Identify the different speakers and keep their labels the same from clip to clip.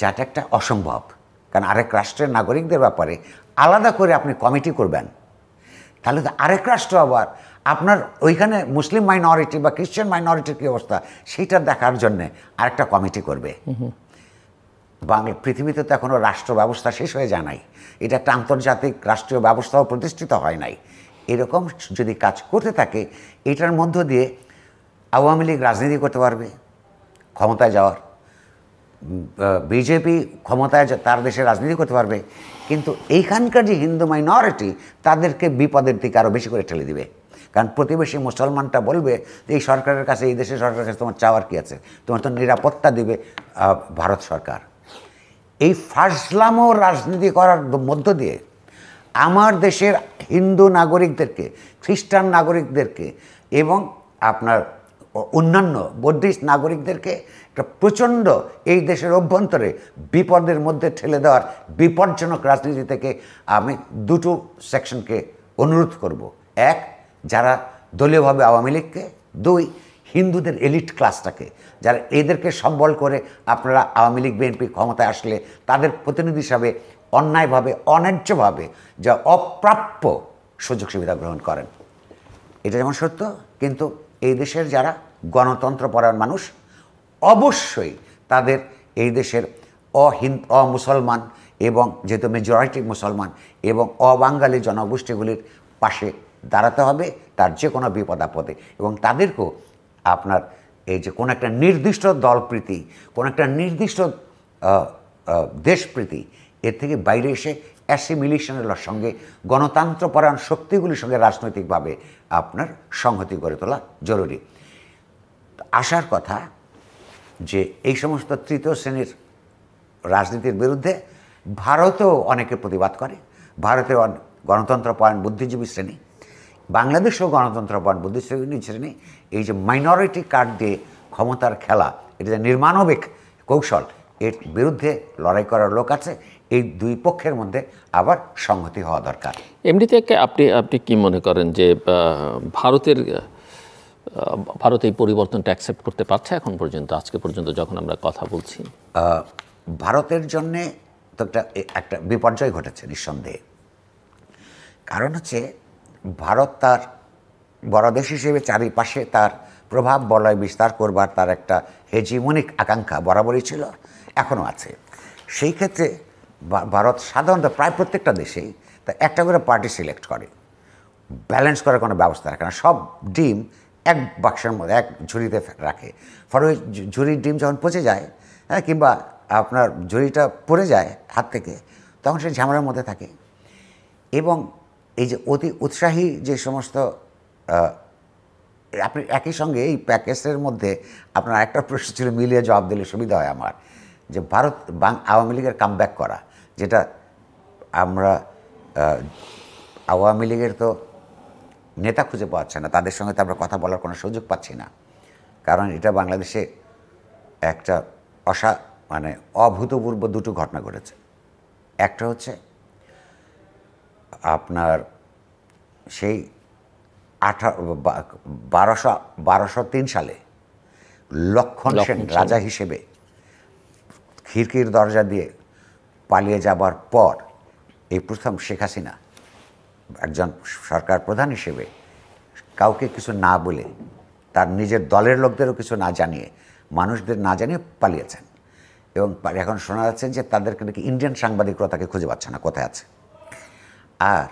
Speaker 1: যাটা একটা অসম্ভব কারণ আরেক রাষ্ট্রের নাগরিকদের ব্যাপারে আলাদা করে আপনি কমিটি করবেন তাহলে তো আরেক রাষ্ট্র আবার আপনার ওইখানে মুসলিম মাইনরিটি বা খ্রিশ্চান মাইনরিটির কী অবস্থা সেইটা দেখার জন্যে আরেকটা কমিটি করবে বাংলা পৃথিবীতে তো এখনও রাষ্ট্র ব্যবস্থা শেষ হয়ে যায় নাই এটা একটা আন্তর্জাতিক রাষ্ট্রীয় ব্যবস্থাও প্রতিষ্ঠিত হয় নাই এরকম যদি কাজ করতে থাকে এটার মধ্য দিয়ে আওয়ামী লীগ রাজনীতি করতে পারবে ক্ষমতায় যাওয়ার বিজেপি ক্ষমতায় তার দেশে রাজনীতি করতে পারবে কিন্তু এইখানকার যে হিন্দু মাইনরিটি তাদেরকে বিপদের দিকে আরও বেশি করে ঠেলে দিবে কারণ প্রতিবেশী মুসলমানটা বলবে যে এই সরকারের কাছে এই দেশের সরকারের কাছে তোমার চাওয়ার কী আছে তোমার তো নিরাপত্তা দিবে ভারত সরকার এই ফাসলামো রাজনীতি করার মধ্য দিয়ে আমার দেশের হিন্দু নাগরিকদেরকে খ্রিস্টান নাগরিকদেরকে এবং আপনার অন্যান্য বৌদ্ধিস্ট নাগরিকদেরকে একটা প্রচণ্ড এই দেশের অভ্যন্তরে বিপদের মধ্যে ঠেলে দেওয়ার বিপজ্জনক রাজনীতি থেকে আমি দুটো সেকশনকে অনুরোধ করব এক যারা দলীয়ভাবে আওয়ামী লীগকে দুই হিন্দুদের এলিট ক্লাসটাকে যারা এদেরকে সম্বল করে আপনারা আওয়ামী লীগ বিএনপি ক্ষমতায় আসলে তাদের প্রতিনিধি হিসাবে অন্যায়ভাবে অন্যায্যভাবে যা অপ্রাপ্য সুযোগ সুবিধা গ্রহণ করেন এটা যেমন সত্য কিন্তু এই দেশের যারা গণতন্ত্রপরায়ণ মানুষ অবশ্যই তাদের এই দেশের অহিন্দ অমুসলমান এবং যেহেতু মেজরিটি মুসলমান এবং অবাঙ্গালী জনগোষ্ঠীগুলির পাশে দাঁড়াতে হবে তার যে কোনো বিপদ আপদে এবং তাদেরকেও আপনার এই যে কোনো একটা নির্দিষ্ট দলপ্রীতি কোনো একটা নির্দিষ্ট দেশপ্রীতি এর থেকে বাইরে এসে অ্যাসিমিলেশনের সঙ্গে গণতন্ত্রপরায়ণ শক্তিগুলির সঙ্গে রাজনৈতিকভাবে আপনার সংহতি গড়ে তোলা জরুরি আসার কথা যে এই সমস্ত তৃতীয় শ্রেণীর রাজনীতির বিরুদ্ধে ভারতেও অনেকে প্রতিবাদ করে ভারতের পয়েন্ট বুদ্ধিজীবী শ্রেণী বাংলাদেশেও পয়েন্ট বুদ্ধিজীবী শ্রেণী এই যে মাইনরিটি কার্ড দিয়ে ক্ষমতার খেলা এটা যে নির্মাণবিক কৌশল এর বিরুদ্ধে লড়াই করার লোক আছে এই দুই পক্ষের মধ্যে আবার সংহতি হওয়া দরকার
Speaker 2: এমনিতে আপনি আপনি কি মনে করেন যে ভারতের ভারত এই পরিবর্তনটা অ্যাকসেপ্ট করতে পারছে এখন পর্যন্ত আজকে পর্যন্ত যখন আমরা কথা বলছি
Speaker 1: ভারতের জন্যে তো একটা একটা বিপর্যয় ঘটেছে নিঃসন্দেহে কারণ হচ্ছে ভারত তার বড় দেশ হিসেবে চারিপাশে তার প্রভাব বলয় বিস্তার করবার তার একটা হেজিমনিক আকাঙ্ক্ষা বরাবরই ছিল এখনও আছে সেই ক্ষেত্রে ভারত সাধারণত প্রায় প্রত্যেকটা দেশেই তা একটা করে পার্টি সিলেক্ট করে ব্যালেন্স করার কোনো ব্যবস্থা রাখে না সব ডিম এক বাক্সের মধ্যে এক ঝুড়িতে রাখে ফলে ওই ঝুড়ির ডিম যখন পচে যায় হ্যাঁ কিংবা আপনার ঝুড়িটা পড়ে যায় হাত থেকে তখন সে ঝামেলার মধ্যে থাকে এবং এই যে অতি উৎসাহী যে সমস্ত আপনি একই সঙ্গে এই প্যাকেজের মধ্যে আপনার একটা প্রশ্ন ছিল মিলিয়ে জবাব দিলে সুবিধা হয় আমার যে ভারত আওয়ামী লীগের কামব্যাক করা যেটা আমরা আওয়ামী লীগের তো নেতা খুঁজে পাচ্ছে না তাদের সঙ্গে তো আমরা কথা বলার কোনো সুযোগ পাচ্ছি না কারণ এটা বাংলাদেশে একটা অসা মানে অভূতপূর্ব দুটো ঘটনা ঘটেছে একটা হচ্ছে আপনার সেই আঠারো বারোশো বারোশো তিন সালে লক্ষণ সেন রাজা হিসেবে খিড়কির দরজা দিয়ে পালিয়ে যাবার পর এই প্রথম শেখ হাসিনা একজন সরকার প্রধান হিসেবে কাউকে কিছু না বলে তার নিজের দলের লোকদেরও কিছু না জানিয়ে মানুষদের না জানিয়ে পালিয়েছেন এবং এখন শোনা যাচ্ছে যে তাদেরকে নাকি ইন্ডিয়ান সাংবাদিকরা তাকে খুঁজে পাচ্ছে না কোথায় আছে আর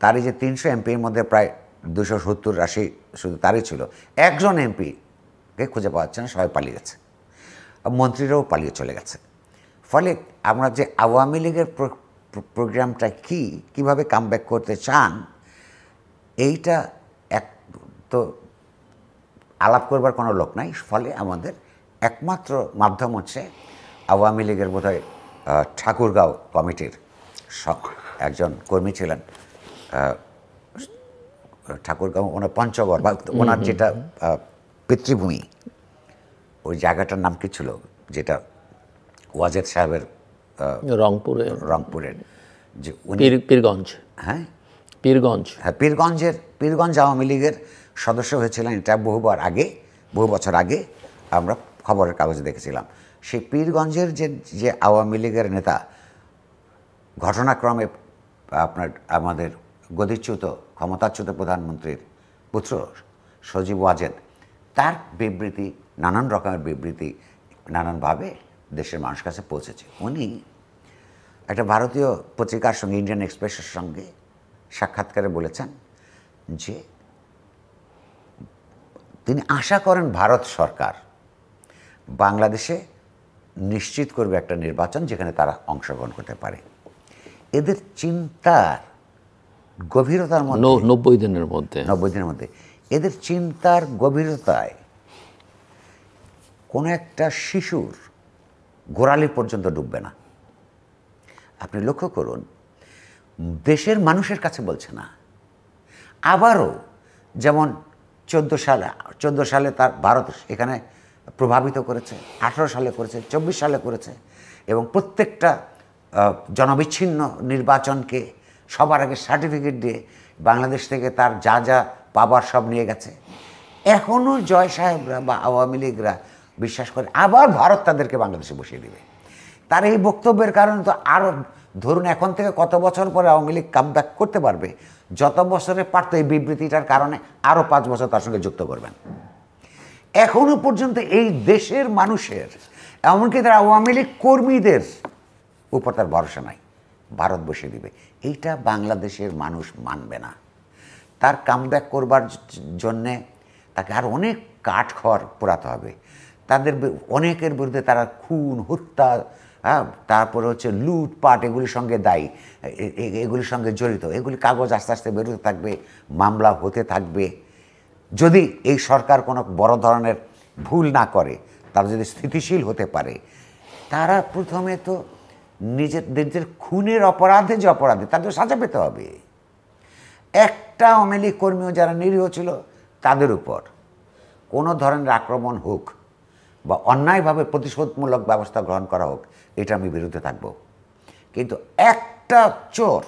Speaker 1: তার এই যে তিনশো এমপির মধ্যে প্রায় দুশো সত্তর আশি শুধু তারই ছিল একজন এমপিকে খুঁজে পাওয়া যাচ্ছে না সবাই পালিয়ে গেছে মন্ত্রীরাও পালিয়ে চলে গেছে ফলে আমরা যে আওয়ামী লীগের প্রোগ্রামটা কি কিভাবে কামব্যাক করতে চান এইটা এক তো আলাপ করবার কোনো লোক নাই ফলে আমাদের একমাত্র মাধ্যম হচ্ছে আওয়ামী লীগের বোধ হয় ঠাকুরগাঁও কমিটির একজন কর্মী ছিলেন ঠাকুরগাঁও ওনার পঞ্চগড় বা ওনার যেটা পিতৃভূমি ওই জায়গাটার নাম কি ছিল যেটা ওয়াজেদ সাহেবের রংপুরে রংপুরের যে পীরগঞ্জ হ্যাঁ পীরগঞ্জ হ্যাঁ পীরগঞ্জের পীরগঞ্জ আওয়ামী লীগের সদস্য হয়েছিলেন এটা বহুবার আগে বহু বছর আগে আমরা খবরের কাগজে দেখেছিলাম সেই পীরগঞ্জের যে যে আওয়ামী লীগের নেতা ঘটনাক্রমে আপনার আমাদের গদিচ্যুত ক্ষমতাচ্যুত প্রধানমন্ত্রীর পুত্র সজীব ওয়াজেদ তার বিবৃতি নানান রকমের বিবৃতি নানানভাবে দেশের মানুষ কাছে পৌঁছেছে উনি একটা ভারতীয় পত্রিকার সঙ্গে ইন্ডিয়ান এক্সপ্রেসের সঙ্গে সাক্ষাৎকারে বলেছেন যে তিনি আশা করেন ভারত সরকার বাংলাদেশে নিশ্চিত করবে একটা নির্বাচন যেখানে তারা অংশগ্রহণ করতে পারে এদের চিন্তার গভীরতার মধ্যে নব্বই দিনের মধ্যে নব্বই দিনের মধ্যে এদের চিন্তার গভীরতায় কোনো একটা শিশুর গোড়ালি পর্যন্ত ডুববে না আপনি লক্ষ্য করুন দেশের মানুষের কাছে বলছে না আবারও যেমন চোদ্দো সালে চোদ্দো সালে তার ভারত এখানে প্রভাবিত করেছে আঠেরো সালে করেছে চব্বিশ সালে করেছে এবং প্রত্যেকটা জনবিচ্ছিন্ন নির্বাচনকে সবার আগে সার্টিফিকেট দিয়ে বাংলাদেশ থেকে তার যা যা পাবার সব নিয়ে গেছে এখনও জয় সাহেবরা বা আওয়ামী লীগরা বিশ্বাস করে আবার ভারত তাদেরকে বাংলাদেশে বসিয়ে দেবে তার এই বক্তব্যের কারণে তো আরও ধরুন এখন থেকে কত বছর পরে আওয়ামী লীগ কাম করতে পারবে যত বছরে পারত এই বিবৃতিটার কারণে আরও পাঁচ বছর তার সঙ্গে যুক্ত করবেন এখনও পর্যন্ত এই দেশের মানুষের এমনকি তারা আওয়ামী লীগ কর্মীদের উপর তার ভরসা নাই ভারত বসে দিবে এইটা বাংলাদেশের মানুষ মানবে না তার ব্যাক করবার জন্যে তাকে আর অনেক কাঠ খড় পোড়াতে হবে তাদের অনেকের বিরুদ্ধে তারা খুন হত্যা হ্যাঁ তারপরে হচ্ছে লুটপাট এগুলির সঙ্গে দায়ী এগুলির সঙ্গে জড়িত এগুলি কাগজ আস্তে আস্তে বেরোতে থাকবে মামলা হতে থাকবে যদি এই সরকার কোনো বড় ধরনের ভুল না করে তারা যদি স্থিতিশীল হতে পারে তারা প্রথমে তো নিজের নিজের খুনের অপরাধে যে অপরাধে তাদের সাজা পেতে হবে একটা আওয়ামী কর্মীও যারা নিরীহ ছিল তাদের উপর কোনো ধরনের আক্রমণ হোক বা অন্যায়ভাবে প্রতিশোধমূলক ব্যবস্থা গ্রহণ করা হোক এটা আমি বিরুদ্ধে থাকব কিন্তু একটা চোর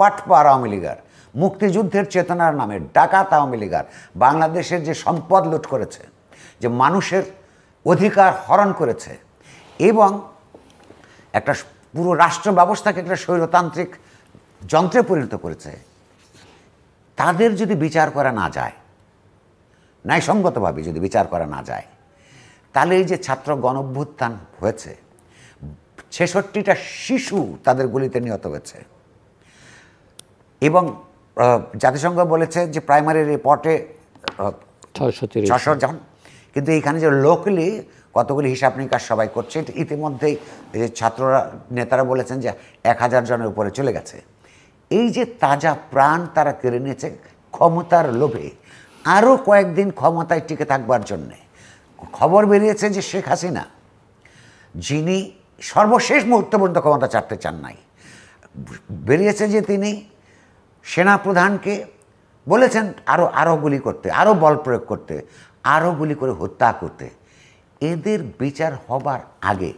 Speaker 1: বাটপার আওয়ামী লীগার মুক্তিযুদ্ধের চেতনার নামে ডাকাত আওয়ামী লীগার বাংলাদেশের যে সম্পদ লুট করেছে যে মানুষের অধিকার হরণ করেছে এবং একটা পুরো রাষ্ট্র ব্যবস্থাকে একটা স্বৈরতান্ত্রিক যন্ত্রে পরিণত করেছে তাদের যদি বিচার করা না যায় ন্যায়সঙ্গতভাবে যদি বিচার করা না যায় তাহলে এই যে ছাত্র গণভ্যুত্থান হয়েছে ছেষট্টিটা শিশু তাদের গুলিতে নিহত হয়েছে এবং জাতিসংঘ বলেছে যে প্রাইমারি রিপোর্টে ছশো জন কিন্তু এইখানে যে লোকলি কতগুলি হিসাব নিকাশ সবাই করছে ইতিমধ্যেই যে ছাত্ররা নেতারা বলেছেন যে এক হাজার জনের উপরে চলে গেছে এই যে তাজা প্রাণ তারা কেড়ে নিয়েছে ক্ষমতার লোভে আরও কয়েকদিন ক্ষমতায় টিকে থাকবার জন্যে খবর বেরিয়েছে যে শেখ হাসিনা যিনি সর্বশেষ মুহূর্ত পর্যন্ত ক্ষমতা চাপতে চান নাই বেরিয়েছে যে তিনি সেনাপ্রধানকে বলেছেন আরও আরও গুলি করতে আরও বল প্রয়োগ করতে আরও গুলি করে হত্যা করতে এদের বিচার হবার আগে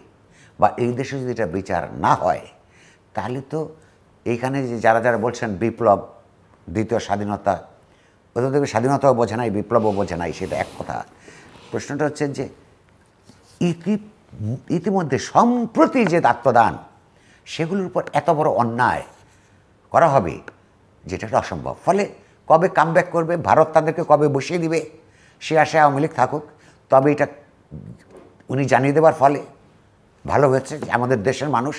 Speaker 1: বা এই দেশে যদি এটা বিচার না হয় তাহলে তো এইখানে যে যারা যারা বলছেন বিপ্লব দ্বিতীয় স্বাধীনতা ওদের স্বাধীনতাও বোঝে নাই বিপ্লবও বোঝে নাই সেটা এক কথা প্রশ্নটা হচ্ছে যে ইতি ইতিমধ্যে সম্প্রতি যে দাত্মদান সেগুলোর উপর এত বড় অন্যায় করা হবে যেটা অসম্ভব ফলে কবে কামব্যাক করবে ভারত তাদেরকে কবে বসিয়ে দিবে সে আশায় আওয়ামী লীগ থাকুক তবে এটা উনি জানিয়ে দেওয়ার ফলে ভালো হয়েছে যে আমাদের দেশের মানুষ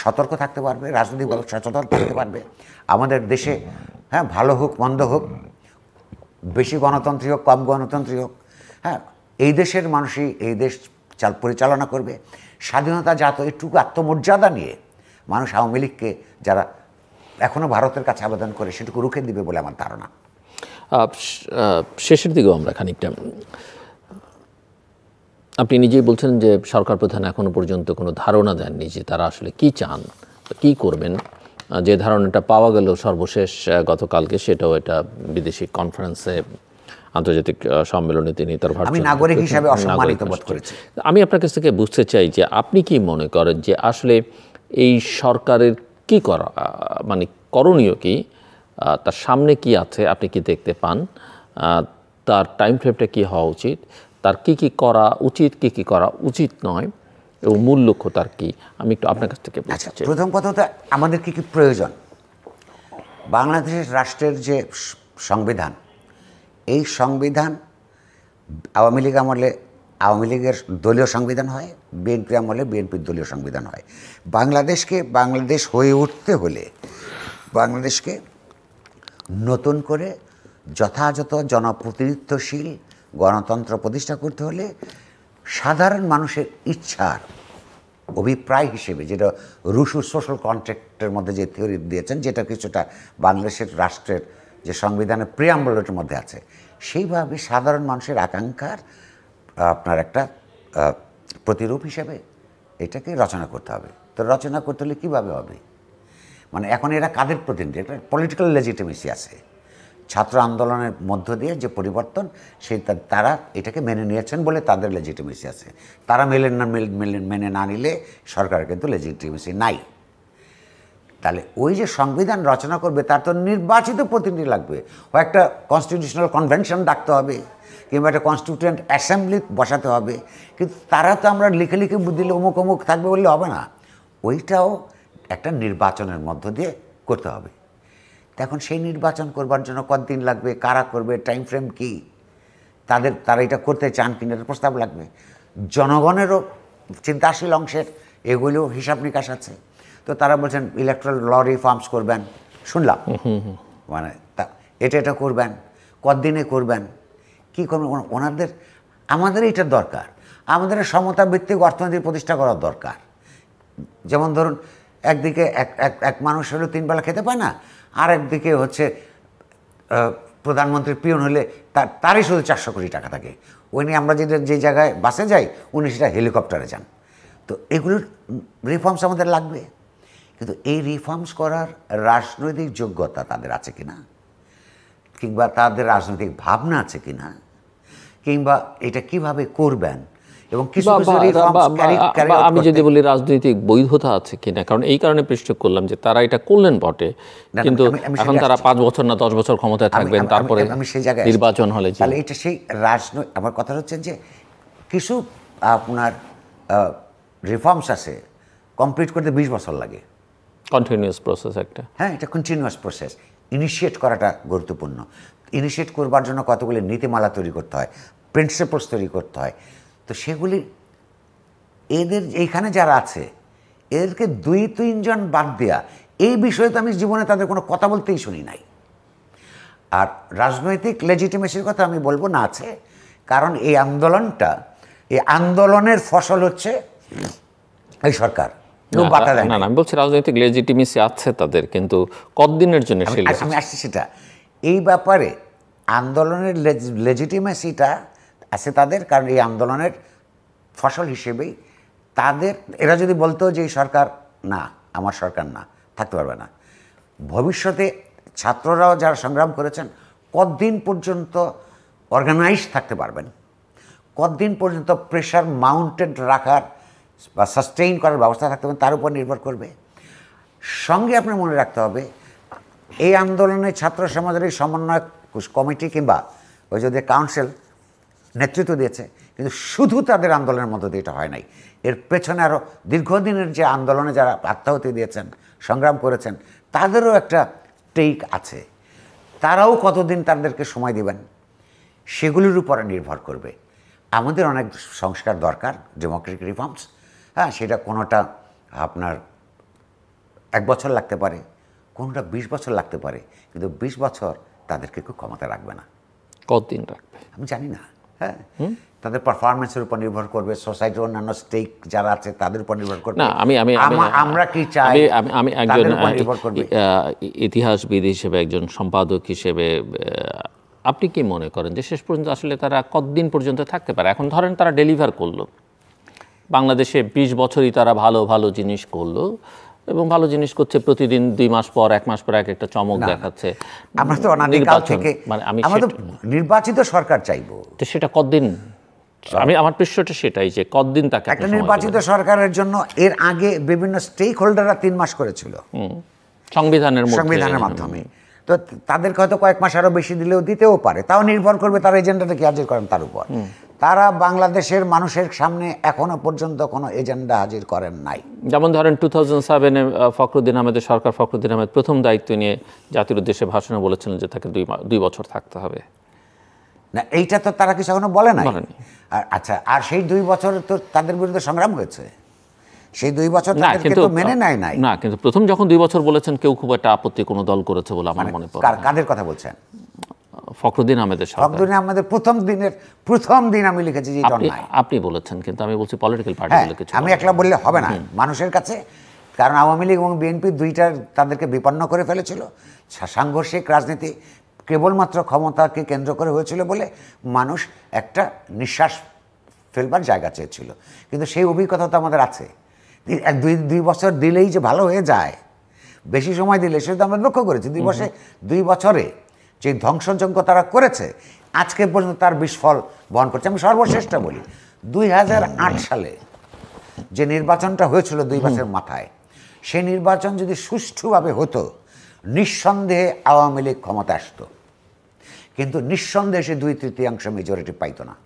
Speaker 1: সতর্ক থাকতে পারবে রাজনৈতিক দল সচেতন থাকতে পারবে আমাদের দেশে হ্যাঁ ভালো হোক মন্দ হোক বেশি গণতন্ত্রী হোক কম গণতন্ত্রী হোক হ্যাঁ এই দেশের মানুষই এই দেশ চাল পরিচালনা করবে স্বাধীনতা তো এটুকু আত্মমর্যাদা নিয়ে মানুষ আওয়ামী লীগকে যারা এখনও ভারতের কাছে আবেদন করে সেটুকু রুখে দিবে বলে আমার ধারণা
Speaker 2: শেষের দিকেও আমরা খানিকটা আপনি নিজেই বলছেন যে সরকার প্রধান এখনও পর্যন্ত কোনো ধারণা দেননি যে তারা আসলে কি চান কি করবেন যে ধারণাটা পাওয়া গেল সর্বশেষ গতকালকে সেটাও এটা বিদেশি কনফারেন্সে আন্তর্জাতিক সম্মেলনে তিনি তার আমি নাগরিক হিসাবে অসম্মানিত বোধ করেছি আমি আপনার কাছ থেকে বুঝতে চাই যে আপনি কি মনে করেন যে আসলে এই সরকারের কি করা মানে করণীয় কি তার সামনে কি আছে আপনি কি দেখতে পান তার টাইম ফ্রেমটা কী হওয়া উচিত তার কি কি করা উচিত কি কি করা উচিত নয় এবং মূল লক্ষ্য তার কি
Speaker 1: আমি একটু আপনার কাছ থেকে আচ্ছা, প্রথম কথা তো আমাদের কি কি প্রয়োজন বাংলাদেশের রাষ্ট্রের যে সংবিধান এই সংবিধান আওয়ামী লীগ আমলে আওয়ামী লীগের দলীয় সংবিধান হয় বিএনপি আমলে বিএনপির দলীয় সংবিধান হয় বাংলাদেশকে বাংলাদেশ হয়ে উঠতে হলে বাংলাদেশকে নতুন করে যথাযথ জনপ্রতিনিধিত্বশীল গণতন্ত্র প্রতিষ্ঠা করতে হলে সাধারণ মানুষের ইচ্ছার অভিপ্রায় হিসেবে যেটা রুশু সোশ্যাল কন্ট্রাক্টের মধ্যে যে থিওরি দিয়েছেন যেটা কিছুটা বাংলাদেশের রাষ্ট্রের যে সংবিধানের প্রিয়াম্বলের মধ্যে আছে সেইভাবে সাধারণ মানুষের আকাঙ্ক্ষার আপনার একটা প্রতিরূপ হিসেবে এটাকে রচনা করতে হবে তো রচনা করতে হলে কীভাবে হবে মানে এখন এরা কাদের প্রতিনিধি একটা পলিটিক্যাল লেজিটিমেসি আছে ছাত্র আন্দোলনের মধ্য দিয়ে যে পরিবর্তন সেই তারা এটাকে মেনে নিয়েছেন বলে তাদের লেজিটিমেসি আছে তারা মেলেন না মেনে না নিলে সরকার কিন্তু লেজিটিমেসি নাই তাহলে ওই যে সংবিধান রচনা করবে তার তো নির্বাচিত প্রতিনিধি লাগবে ও একটা কনস্টিটিউশনাল কনভেনশন ডাকতে হবে কিংবা একটা কনস্টিটিউয়েন্ট অ্যাসেম্বলি বসাতে হবে কিন্তু তারা তো আমরা লিখে লিখে দিলে অমুক অমুক থাকবে বললে হবে না ওইটাও একটা নির্বাচনের মধ্য দিয়ে করতে হবে এখন সেই নির্বাচন করবার জন্য কতদিন লাগবে কারা করবে টাইম ফ্রেম কী তাদের তারা এটা করতে চান কিনা প্রস্তাব লাগবে জনগণেরও চিন্তাশীল অংশের এগুলো হিসাব নিকাশ আছে তো তারা বলছেন ইলেকট্রাল লরি ফার্মস করবেন শুনলাম মানে এটা এটা করবেন কদিনে করবেন কী করবেন ওনাদের আমাদের এটা দরকার আমাদের সমতা ভিত্তিক অর্থনীতি প্রতিষ্ঠা করার দরকার যেমন ধরুন একদিকে এক এক এক মানুষ হলে তিনবেলা খেতে পায় না আর একদিকে হচ্ছে প্রধানমন্ত্রী পিয়ন হলে তার তারই শুধু চারশো কোটি টাকা থাকে ওই নিয়ে আমরা যেটা যে জায়গায় বাসে যাই উনি সেটা হেলিকপ্টারে যান তো এগুলোর রিফর্মস আমাদের লাগবে কিন্তু এই রিফর্মস করার রাজনৈতিক যোগ্যতা তাদের আছে কিনা কিংবা তাদের রাজনৈতিক ভাবনা আছে কিনা কিংবা এটা কিভাবে করবেন আমি যদি বলি রাজনৈতিক
Speaker 2: বৈধতা আছে কিনা কারণ এই কারণে পৃষ্ঠ করলাম যে তারা এটা করলেন বটে কিন্তু এখন তারা পাঁচ বছর না দশ বছর ক্ষমতায় থাকবেন তারপরে আমি সেই জায়গায় নির্বাচন হলে তাহলে
Speaker 1: এটা সেই রাজনৈতিক আমার কথা হচ্ছে যে কিছু আপনার রিফর্মস আছে কমপ্লিট করতে বিশ বছর লাগে কন্টিনিউয়াস প্রসেস একটা হ্যাঁ এটা কন্টিনিউয়াস প্রসেস ইনিশিয়েট করাটা গুরুত্বপূর্ণ ইনিশিয়েট করবার জন্য কতগুলি নীতিমালা তৈরি করতে হয় প্রিন্সিপলস তৈরি করতে হয় তো সেগুলি এদের এইখানে যারা আছে এদেরকে দুই তিনজন বাদ দেওয়া এই বিষয়ে তো আমি জীবনে তাদের কোনো কথা বলতেই শুনি নাই আর রাজনৈতিক লেজিটিমেসির কথা আমি বলবো না আছে কারণ এই আন্দোলনটা এই আন্দোলনের ফসল হচ্ছে এই সরকার না
Speaker 2: আমি বলছি রাজনৈতিক লেজিটিমেসি আছে তাদের কিন্তু কতদিনের জন্য আমি
Speaker 1: আসছি সেটা এই ব্যাপারে আন্দোলনের লেজিটিমেসিটা আছে তাদের কারণ এই আন্দোলনের ফসল হিসেবেই তাদের এরা যদি বলতো যে এই সরকার না আমার সরকার না থাকতে পারবে না ভবিষ্যতে ছাত্ররাও যারা সংগ্রাম করেছেন কতদিন পর্যন্ত অর্গানাইজ থাকতে পারবেন কতদিন পর্যন্ত প্রেশার মাউন্টেড রাখার বা সাস্টেইন করার ব্যবস্থা থাকতে হবে তার উপর নির্ভর করবে সঙ্গে আপনার মনে রাখতে হবে এই আন্দোলনে ছাত্র সমাজের এই সমন্বয় কমিটি কিংবা ওই যদি কাউন্সিল নেতৃত্ব দিয়েছে কিন্তু শুধু তাদের আন্দোলনের মধ্যে দিয়ে এটা হয় নাই এর পেছনে আরও দীর্ঘদিনের যে আন্দোলনে যারা আত্মাহতি দিয়েছেন সংগ্রাম করেছেন তাদেরও একটা টেক আছে তারাও কতদিন তাদেরকে সময় দিবেন সেগুলির উপরে নির্ভর করবে আমাদের অনেক সংস্কার দরকার ডেমোক্রেটিক রিফর্মস হ্যাঁ সেটা কোনোটা আপনার এক বছর লাগতে পারে কোনোটা বিশ বছর লাগতে পারে কিন্তু বিশ বছর তাদেরকে কেউ ক্ষমতা রাখবে না কতদিন রাখবে আমি জানি না হ্যাঁ তাদের পারফরমেন্সের উপর নির্ভর করবে সোসাইটির অন্যান্য স্টেক যারা আছে তাদের উপর নির্ভর করবে না আমি আমি আমরা কি চাই আমি একজন
Speaker 2: ইতিহাসবিদ হিসেবে একজন সম্পাদক হিসেবে আপনি কি মনে করেন যে শেষ পর্যন্ত আসলে তারা কতদিন পর্যন্ত থাকতে পারে এখন ধরেন তারা ডেলিভার করলো বাংলাদেশে ২০ বছরই তারা ভালো ভালো জিনিস করলো এবং ভালো জিনিস করছে প্রতিদিন দুই মাস পর এক মাস পর এক একটা চমক দেখাচ্ছে আমরা তো অনাদিকাল থেকে মানে আমি
Speaker 1: নির্বাচিত সরকার চাইব তো সেটা কতদিন
Speaker 2: আমি আমার পৃষ্ঠটা সেটাই যে কতদিন তাকে একটা নির্বাচিত
Speaker 1: সরকারের জন্য এর আগে বিভিন্ন স্টেক হোল্ডাররা তিন মাস করেছিল
Speaker 2: সংবিধানের সংবিধানের
Speaker 1: মাধ্যমে তো তাদেরকে হয়তো কয়েক মাস আরও বেশি দিলেও দিতেও পারে তাও নির্ভর করবে তার এজেন্ডাটা কি হাজির করেন তার উপর তারা বাংলাদেশের মানুষের সামনে এখনো পর্যন্ত কোনো এজেন্ডা হাজির করেন নাই
Speaker 2: যেমন ধরেন টু থাউজেন্ড সেভেনে ফখরুদ্দিন আহমেদের সরকার ফখরুদ্দিন আহমেদ প্রথম দায়িত্ব নিয়ে জাতির উদ্দেশ্যে
Speaker 1: ভাষণে বলেছিলেন যে তাকে দুই দুই বছর থাকতে হবে না এইটা তো তারা কিছু এখনো বলে না আর আচ্ছা আর সেই দুই বছর তো তাদের বিরুদ্ধে সংগ্রাম হয়েছে সেই দুই বছর কিন্তু মেনে নাই
Speaker 2: নাই না কিন্তু প্রথম যখন দুই বছর বলেছেন কেউ খুব একটা আপত্তি কোনো দল করেছে বলে আমার মানে মনে পড়ে কাদের কথা বলছেন ফখরুদ্দিন আহমেদের সরকার ফখরুদ্দিন
Speaker 1: আহমেদের প্রথম দিনের প্রথম দিন আমি লিখেছি যে
Speaker 2: আপনি বলেছেন কিন্তু আমি বলছি পলিটিক্যাল পার্টিগুলো কিছু
Speaker 1: আমি একলা বললে হবে না মানুষের কাছে কারণ আওয়ামী লীগ এবং বিএনপি দুইটা তাদেরকে বিপন্ন করে ফেলেছিল সাংঘর্ষিক রাজনীতি কেবলমাত্র ক্ষমতাকে কেন্দ্র করে হয়েছিল বলে মানুষ একটা নিঃশ্বাস ফেলবার জায়গা চেয়েছিল কিন্তু সেই অভিজ্ঞতা তো আমাদের আছে দুই দুই বছর দিলেই যে ভালো হয়ে যায় বেশি সময় দিলে সেটা আমরা লক্ষ্য করেছি দুই বছরে দুই বছরে যে ধ্বংসযজ্ঞ তারা করেছে আজকে পর্যন্ত তার বিস্ফল বহন করছে আমি সর্বশেষটা বলি দুই সালে যে নির্বাচনটা হয়েছিল দুই মাসের মাথায় সে নির্বাচন যদি সুষ্ঠুভাবে হতো নিঃসন্দেহে আওয়ামী লীগ ক্ষমতা আসত কিন্তু নিঃসন্দেহে সে দুই তৃতীয়াংশ মেজরিটি পাইত না